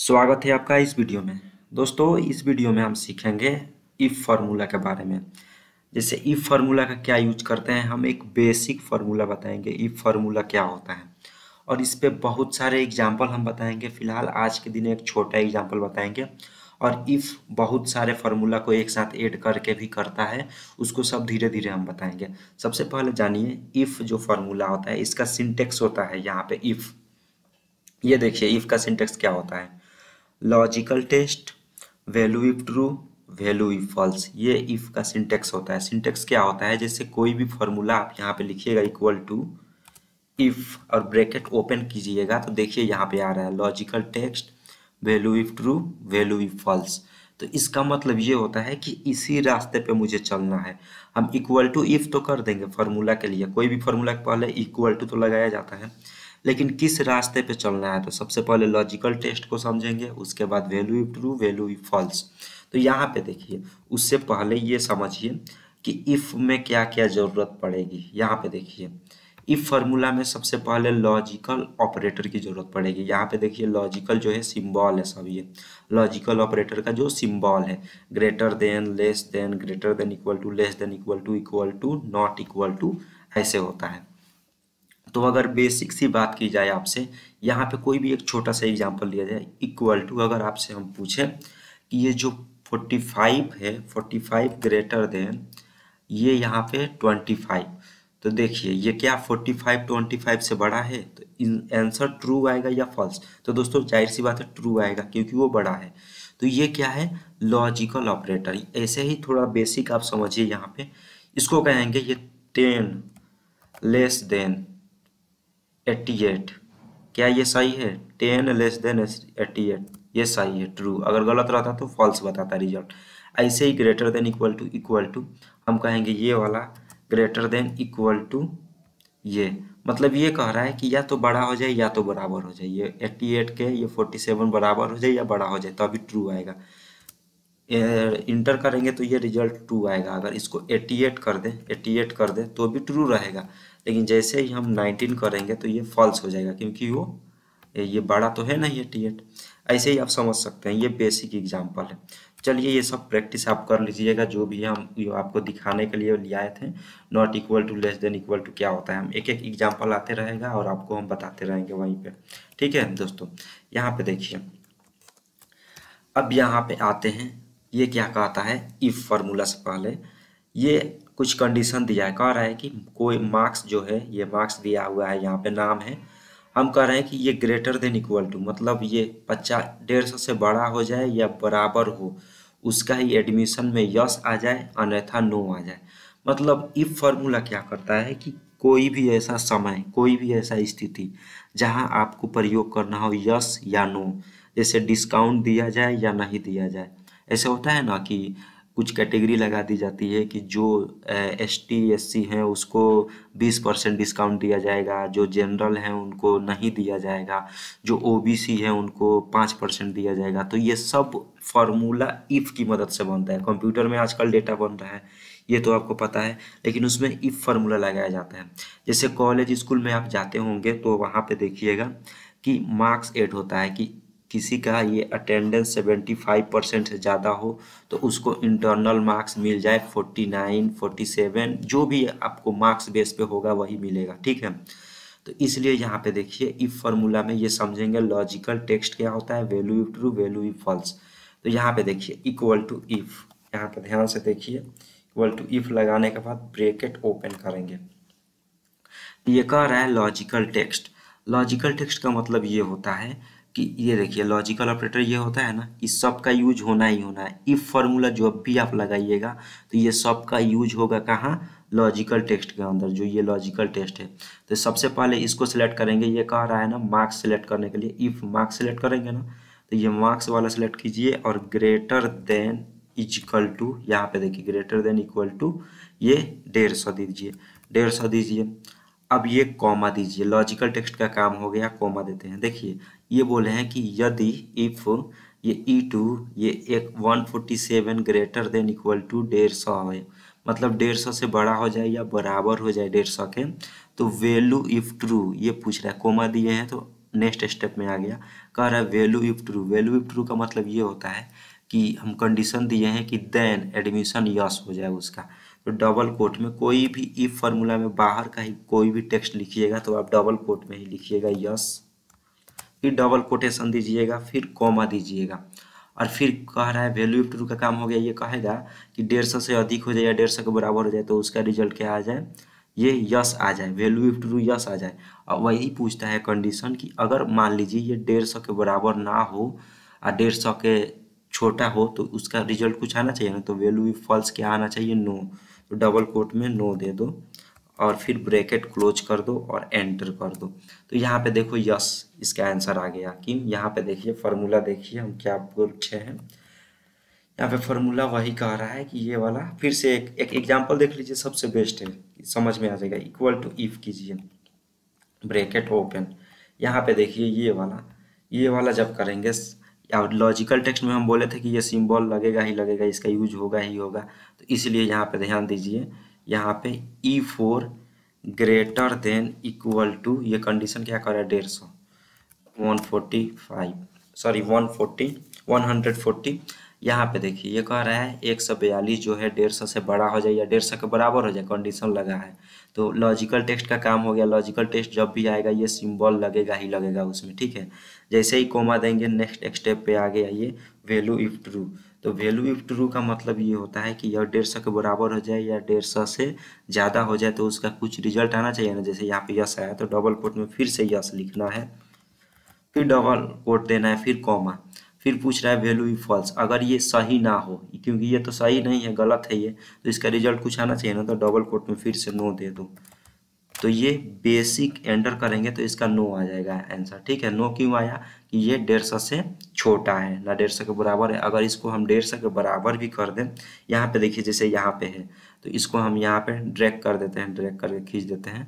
स्वागत है आपका इस वीडियो में दोस्तों इस वीडियो में हम सीखेंगे इफ़ फार्मूला के बारे में जैसे इफ़ फार्मूला का क्या यूज करते हैं हम एक बेसिक फार्मूला बताएंगे इफ़ फार्मूला क्या होता है और इस पर बहुत सारे एग्जाम्पल हम बताएंगे फिलहाल आज के दिन एक छोटा एग्जाम्पल बताएंगे और इफ़ बहुत सारे फार्मूला को एक साथ ऐड करके भी करता है उसको सब धीरे धीरे हम बताएंगे सबसे पहले जानिए इफ़ जो फार्मूला होता है इसका सिंटेक्स होता है यहाँ पे इफ़ ये देखिए इफ़ का सिंटेक्स क्या होता है logical test value if true value if false ये इफ का सिंटेक्स होता है सिंटेक्स क्या होता है जैसे कोई भी फॉर्मूला आप यहाँ पे लिखिएगा इक्वल टू इफ और ब्रैकेट ओपन कीजिएगा तो देखिए यहाँ पे आ रहा है logical text value if true value if false तो इसका मतलब ये होता है कि इसी रास्ते पे मुझे चलना है हम इक्वल टू इफ तो कर देंगे फार्मूला के लिए कोई भी फार्मूला के पहले इक्वल टू तो लगाया जाता है लेकिन किस रास्ते पे चलना है तो सबसे पहले लॉजिकल टेस्ट को समझेंगे उसके बाद value if true value if false तो यहाँ पे देखिए उससे पहले ये समझिए कि इफ़ में क्या क्या ज़रूरत पड़ेगी यहाँ पे देखिए इफ फार्मूला में सबसे पहले लॉजिकल ऑपरेटर की ज़रूरत पड़ेगी यहाँ पे देखिए लॉजिकल जो है सिम्बॉल है सब ये लॉजिकल ऑपरेटर का जो सिम्बॉल है greater than less than greater than equal to less than equal to equal to not equal to ऐसे होता है तो अगर बेसिक सी बात की जाए आपसे यहाँ पे कोई भी एक छोटा सा एग्जांपल लिया जाए इक्वल टू अगर आपसे हम पूछें कि ये जो 45 है 45 ग्रेटर देन ये यहाँ पे 25 तो देखिए ये क्या 45 25 से बड़ा है तो आंसर ट्रू आएगा या फॉल्स तो दोस्तों जाहिर सी बात है ट्रू आएगा क्योंकि वो बड़ा है तो ये क्या है लॉजिकल ऑपरेटर ऐसे ही थोड़ा बेसिक आप समझिए यहाँ पे इसको कहेंगे ये ten less than eighty eight क्या ये सही है ten less than eighty eight ये सही है ट्रू अगर गलत रहता तो फॉल्स बताता रिजल्ट ऐसे ही greater than equal to equal to हम कहेंगे ये वाला ग्रेटर देन इक्वल टू ये मतलब ये कह रहा है कि या तो बड़ा हो जाए या तो बराबर हो जाए ये एट्टी एट के ये फोर्टी सेवन बराबर हो जाए या बड़ा हो जाए तो अभी ट्रू आएगा इंटर करेंगे तो ये रिजल्ट ट्रू आएगा अगर इसको एट्टी एट कर दें एट्टी एट कर दें तो भी ट्रू रहेगा लेकिन जैसे ही हम 19 करेंगे तो ये फॉल्स हो जाएगा क्योंकि वो ये बड़ा तो है ना ये टी एट ऐसे ही आप समझ सकते हैं ये बेसिक एग्जाम्पल है चलिए ये सब प्रैक्टिस आप कर लीजिएगा जो भी हम ये आपको दिखाने के लिए ले आए थे not equal to less than equal to क्या होता है हम एक एक एग्जाम्पल आते रहेगा और आपको हम बताते रहेंगे वहीं पे ठीक है दोस्तों यहाँ पे देखिए अब यहाँ पे आते हैं ये क्या कहता है इफ फार्मूला से पहले ये कुछ कंडीशन दिया है कह रहा है कि कोई मार्क्स जो है ये मार्क्स दिया हुआ है यहाँ पे नाम है हम कह रहे हैं कि ये ग्रेटर देन इक्वल टू मतलब ये पचास डेढ़ सौ से बड़ा हो जाए या बराबर हो उसका ही एडमिशन में यस आ जाए अन्यथा नो आ जाए मतलब इफ फॉर्मूला क्या करता है कि कोई भी ऐसा समय कोई भी ऐसा स्थिति जहाँ आपको प्रयोग करना हो यस या नो जैसे डिस्काउंट दिया जाए या नहीं दिया जाए ऐसे होता है ना कि कुछ कैटेगरी लगा दी जाती है कि जो एस टी एस सी हैं उसको बीस परसेंट डिस्काउंट दिया जाएगा जो जनरल हैं उनको नहीं दिया जाएगा जो ओ बी सी हैं उनको पाँच परसेंट दिया जाएगा तो ये सब फार्मूला इफ़ की मदद से बनता है कंप्यूटर में आजकल डेटा बन रहा है ये तो आपको पता है लेकिन उसमें इफ़ फार्मूला लगाया जाता है जैसे कॉलेज स्कूल में आप जाते होंगे तो वहाँ पर देखिएगा कि मार्क्स एड होता है कि किसी का ये अटेंडेंस सेवेंटी फाइव परसेंट से ज़्यादा हो तो उसको इंटरनल मार्क्स मिल जाए फोर्टी नाइन फोर्टी सेवन जो भी आपको मार्क्स बेस पे होगा वही मिलेगा ठीक है तो इसलिए यहाँ पे देखिए इफ फार्मूला में ये समझेंगे लॉजिकल टेक्स्ट क्या होता है value if true value if false तो यहाँ पे देखिए इक्वल टू इफ यहाँ पे ध्यान से देखिए इक्वल टू इफ लगाने के बाद ब्रेकेट ओपन करेंगे ये कह रहा है लॉजिकल टेक्स्ट लॉजिकल टेक्स्ट का मतलब ये होता है कि ये देखिए लॉजिकल ऑपरेटर ये होता है ना कि सब का यूज होना ही होना है इफ फार्मूला जो भी आप लगाइएगा तो ये सब का यूज होगा कहाँ लॉजिकल टेस्ट के अंदर जो ये लॉजिकल टेस्ट है तो सबसे पहले इसको सिलेक्ट करेंगे ये कह रहा है ना मार्क्स सेलेक्ट करने के लिए इफ मार्क्स सेलेक्ट करेंगे ना तो ये मार्क्स वाला सेलेक्ट कीजिए और ग्रेटर देन इजिकल टू यहाँ पे देखिए ग्रेटर देन इक्वल टू ये डेढ़ सौ दीजिए डेढ़ सौ दीजिए अब ये कॉमा दीजिए लॉजिकल टेक्स्ट का काम हो गया कॉमा देते हैं देखिए ये बोले हैं कि यदि इफ ये ई e टू ये एक one forty seven greater than equal to डेढ़ सौ है मतलब डेढ़ सौ से बड़ा हो जाए या बराबर हो जाए डेढ़ सौ के तो वैल्यू इफ ट्रू ये पूछ रहा है कोमा दिए हैं तो नेक्स्ट स्टेप में आ गया कह रहा है value if true value if true का मतलब ये होता है कि हम कंडीशन दिए हैं कि देन एडमिशन यस हो जाए उसका तो डबल कोट में कोई भी ई फॉर्मूला में बाहर का ही कोई भी टेक्स्ट लिखिएगा तो आप डबल कोट में ही लिखिएगा यस फिर डबल कोटेशन दीजिएगा फिर कॉमा दीजिएगा और फिर कह रहा है वैल्यू टू का काम हो गया ये कहेगा कि डेढ़ सौ से अधिक हो जाए या डेढ़ सौ के बराबर हो जाए तो उसका रिजल्ट क्या आ जाए ये यस आ जाए वैल्यू टू यस आ जाए और वही पूछता है कंडीशन कि अगर मान लीजिए ये डेढ़ सौ के बराबर ना हो और डेढ़ सौ के छोटा हो तो उसका रिजल्ट कुछ आना चाहिए ना तो वैल्यू फॉल्स क्या आना चाहिए नो no. तो डबल कोट में नो दे दो और फिर ब्रैकेट क्लोज कर दो और एंटर कर दो तो यहाँ पे देखो यस इसका आंसर आ गया कि यहाँ पे देखिए फार्मूला देखिए हम क्या पूछे हैं यहाँ पे फार्मूला वही कह रहा है कि ये वाला फिर से एक एक एग्जाम्पल देख लीजिए सबसे बेस्ट है समझ में आ जाएगा इक्वल टू इफ़ कीजिए ब्रैकेट ओपन यहाँ पे देखिए ये वाला ये वाला जब करेंगे या लॉजिकल टेक्स्ट में हम बोले थे कि ये सिम्बॉल लगेगा ही लगेगा इसका यूज होगा ही होगा तो इसलिए यहाँ पे ध्यान दीजिए यहाँ पे E four greater than equal to ये कंडीशन क्या कर रहा है डेढ़ सौ one forty five sorry one forty one hundred forty यहाँ पे देखिए ये कह रहा है एक सौ बयालीस जो है डेढ़ सौ से बड़ा हो जाए या डेढ़ सौ के बराबर हो जाए कंडीशन लगा है तो लॉजिकल टेक्स्ट का काम हो गया लॉजिकल टेस्ट जब भी आएगा ये सिंबल लगेगा ही लगेगा उसमें ठीक है जैसे ही कोमा देंगे नेक्स्ट स्टेप पे आगे आइए वैल्यू इफ ट्रू तो वैल्यू इफ ट्रू का मतलब ये होता है कि यह डेढ़ सौ के बराबर हो जाए या डेढ़ सौ से ज़्यादा हो जाए तो उसका कुछ रिजल्ट आना चाहिए ना जैसे यहाँ पे यस आया तो डबल कोट में फिर से यस लिखना है फिर डबल कोट देना है फिर कॉमा फिर पूछ रहा है वैल्यू इज फॉल्स अगर ये सही ना हो क्योंकि ये तो सही नहीं है गलत है ये तो इसका रिजल्ट कुछ आना चाहिए ना तो डबल कोट में फिर से नो दे दो तो ये बेसिक एंटर करेंगे तो इसका नो आ जाएगा आंसर ठीक है नो क्यों आया कि ये डेढ़ सौ से छोटा है ना डेढ़ सौ के बराबर है अगर इसको हम डेढ़ सौ के बराबर भी कर दें यहाँ पे देखिए जैसे यहाँ पे है तो इसको हम यहाँ पे ड्रैग कर देते हैं ड्रैग करके खींच देते हैं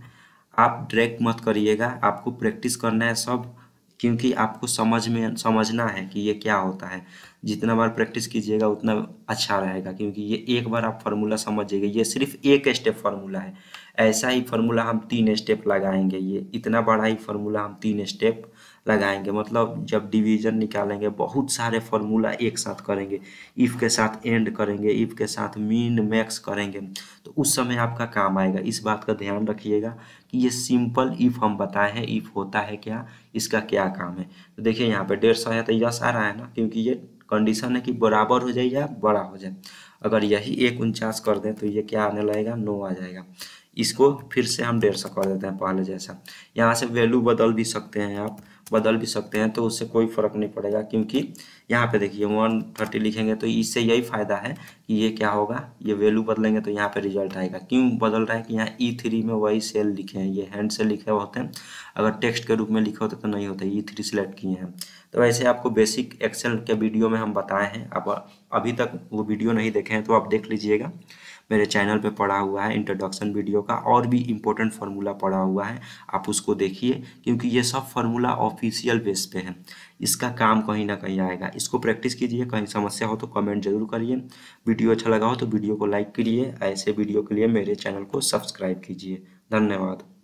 आप ड्रैग मत करिएगा आपको प्रैक्टिस करना है सब क्योंकि आपको समझ में समझना है कि ये क्या होता है जितना बार प्रैक्टिस कीजिएगा उतना अच्छा रहेगा क्योंकि ये एक बार आप फार्मूला समझ जाइए ये सिर्फ एक स्टेप फार्मूला है ऐसा ही फार्मूला हम तीन स्टेप लगाएंगे ये इतना बड़ा ही फार्मूला हम तीन स्टेप लगाएंगे मतलब जब डिवीजन निकालेंगे बहुत सारे फार्मूला एक साथ करेंगे इफ़ के साथ एंड करेंगे इफ़ के साथ मीन मैक्स करेंगे तो उस समय आपका काम आएगा इस बात का ध्यान रखिएगा कि ये सिंपल इफ़ हम बताए हैं इफ़ होता है क्या इसका क्या काम है तो देखिए यहाँ पे डेढ़ सौ है तो यस आ रहा है ना क्योंकि ये कंडीशन है कि बराबर हो जाए या बड़ा हो जाए अगर यही एक उनचास कर दें तो ये क्या आने लगेगा नो आ जाएगा इसको फिर से हम डेढ़ सौ कर देते हैं पहले जैसा यहाँ से वैल्यू बदल भी सकते हैं आप बदल भी सकते हैं तो उससे कोई फर्क नहीं पड़ेगा क्योंकि यहाँ पे देखिए वन थर्टी लिखेंगे तो इससे यही फायदा है कि ये क्या होगा ये वैल्यू बदलेंगे तो यहाँ पे रिजल्ट आएगा क्यों बदल रहा है कि यहाँ ई e थ्री में वही सेल लिखे हैं ये हैंड से लिखे होते हैं अगर टेक्स्ट के रूप में लिखे होते तो नहीं होते ई थ्री सेलेक्ट किए हैं तो वैसे आपको बेसिक एक्सेल के वीडियो में हम बताए हैं आप अभी तक वो वीडियो नहीं देखे हैं तो आप देख लीजिएगा मेरे चैनल पे पड़ा हुआ है इंट्रोडक्शन वीडियो का और भी इम्पोर्टेंट फार्मूला पड़ा हुआ है आप उसको देखिए क्योंकि ये सब फार्मूला ऑफिशियल बेस पे है इसका काम कहीं ना कहीं आएगा इसको प्रैक्टिस कीजिए कहीं समस्या हो तो कमेंट जरूर करिए वीडियो अच्छा लगा हो तो वीडियो को लाइक करिए ऐसे वीडियो के लिए मेरे चैनल को सब्सक्राइब कीजिए धन्यवाद